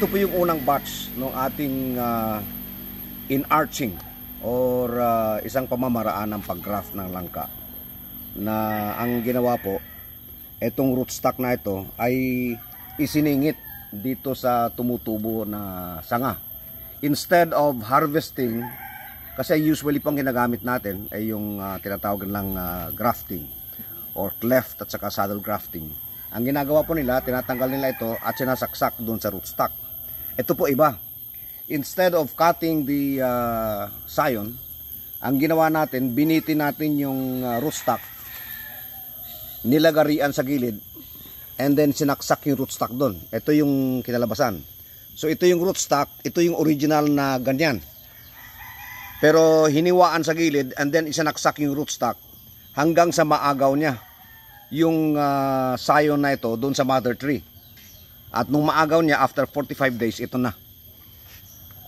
Ito po yung unang batch ng ating uh, inarching or uh, isang pamamaraan ng paggraft ng langka na ang ginawa po etong rootstock na ito ay isiningit dito sa tumutubo na sanga instead of harvesting kasi usually pang ginagamit natin ay yung uh, tinatawag lang uh, grafting or cleft at saka saddle grafting ang ginagawa po nila, tinatanggal nila ito at sinasaksak doon sa rootstock. Ito po iba. Instead of cutting the uh, scion, ang ginawa natin, binitin natin yung uh, rootstock, nilagarian sa gilid, and then sinaksak yung rootstock doon. Ito yung kinalabasan. So ito yung rootstock, ito yung original na ganyan. Pero hiniwaan sa gilid and then isinaksak yung rootstock hanggang sa maagaw niya yung uh, scion na ito doon sa mother tree. At nung maagaw niya, after 45 days, ito na.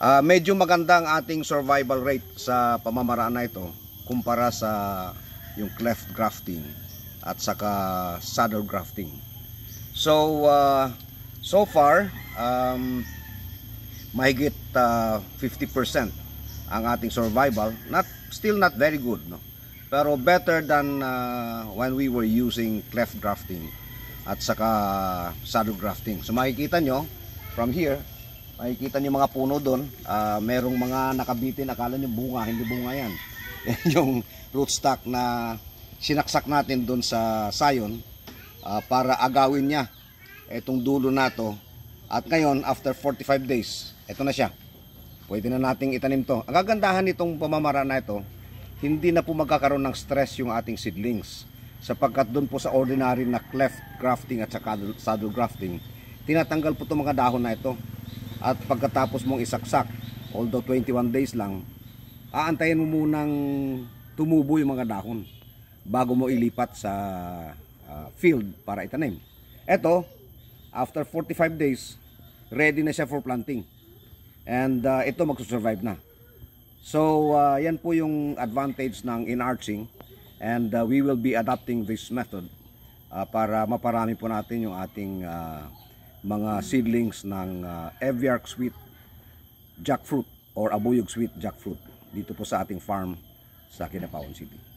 Uh, medyo maganda ang ating survival rate sa pamamaraan na ito kumpara sa yung cleft grafting at saka saddle grafting. So, uh, so far, um, mahigit uh, ah, 50% ang ating survival. Not, still not very good, no? Pero better than uh, when we were using cleft grafting at saka saddle grafting. So makikita nyo, from here, makikita nyo mga puno doon, uh, ah, merong mga nakabitin, akala nyo bunga, hindi bunga yan. yung rootstock na sinaksak natin doon sa sayon uh, ah, para agawin niya itong dulo na to. At ngayon, after 45 days, ito na siya. Pwede na nating itanim to. Ang kagandahan nitong pamamaraan na ito, hindi na po magkakaroon ng stress yung ating seedlings sapagkat doon po sa ordinary na cleft grafting at saka saddle grafting tinatanggal po itong mga dahon na ito at pagkatapos mong isaksak although 21 days lang aantayin mo munang tumubo yung mga dahon bago mo ilipat sa uh, field para itanim Ito, after 45 days ready na siya for planting and uh, ito magsusurvive na so uh, yan po yung advantage ng inarching. And uh, we will be adopting this method uh, para maparami po natin yung ating uh, mga seedlings ng uh, Eviark sweet jackfruit or abuyog sweet jackfruit dito po sa ating farm sa Kinapawan City.